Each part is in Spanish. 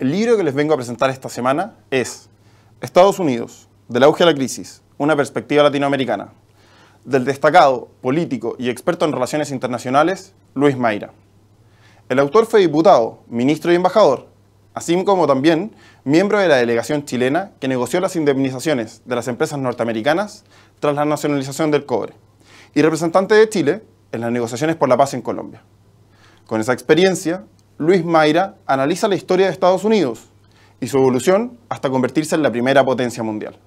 El libro que les vengo a presentar esta semana es Estados Unidos, del auge a la crisis, una perspectiva latinoamericana, del destacado político y experto en relaciones internacionales Luis Mayra. El autor fue diputado, ministro y embajador, así como también miembro de la delegación chilena que negoció las indemnizaciones de las empresas norteamericanas tras la nacionalización del cobre, y representante de Chile en las negociaciones por la paz en Colombia. Con esa experiencia, Luis Mayra analiza la historia de Estados Unidos y su evolución hasta convertirse en la primera potencia mundial.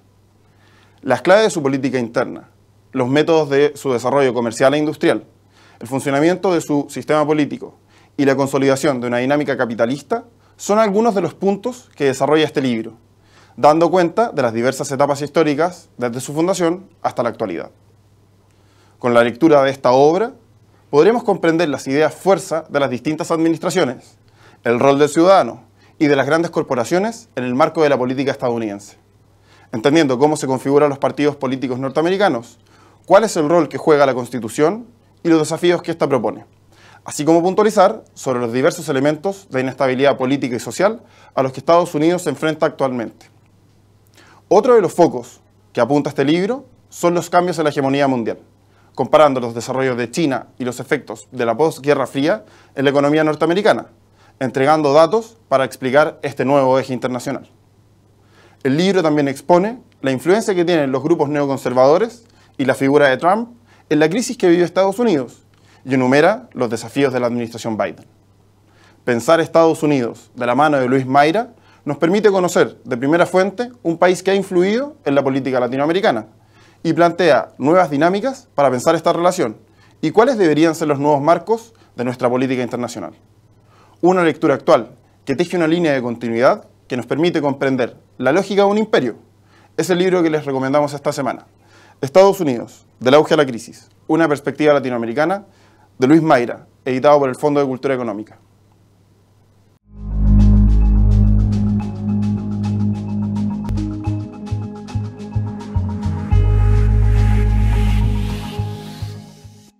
Las claves de su política interna, los métodos de su desarrollo comercial e industrial, el funcionamiento de su sistema político y la consolidación de una dinámica capitalista son algunos de los puntos que desarrolla este libro, dando cuenta de las diversas etapas históricas desde su fundación hasta la actualidad. Con la lectura de esta obra, podremos comprender las ideas fuerza de las distintas administraciones, el rol del ciudadano y de las grandes corporaciones en el marco de la política estadounidense, entendiendo cómo se configuran los partidos políticos norteamericanos, cuál es el rol que juega la Constitución y los desafíos que ésta propone, así como puntualizar sobre los diversos elementos de inestabilidad política y social a los que Estados Unidos se enfrenta actualmente. Otro de los focos que apunta este libro son los cambios en la hegemonía mundial comparando los desarrollos de China y los efectos de la posguerra fría en la economía norteamericana, entregando datos para explicar este nuevo eje internacional. El libro también expone la influencia que tienen los grupos neoconservadores y la figura de Trump en la crisis que vive Estados Unidos y enumera los desafíos de la administración Biden. Pensar Estados Unidos de la mano de Luis Mayra nos permite conocer de primera fuente un país que ha influido en la política latinoamericana y plantea nuevas dinámicas para pensar esta relación y cuáles deberían ser los nuevos marcos de nuestra política internacional. Una lectura actual que teje una línea de continuidad que nos permite comprender la lógica de un imperio es el libro que les recomendamos esta semana. Estados Unidos, del auge a la crisis, una perspectiva latinoamericana, de Luis Mayra, editado por el Fondo de Cultura Económica.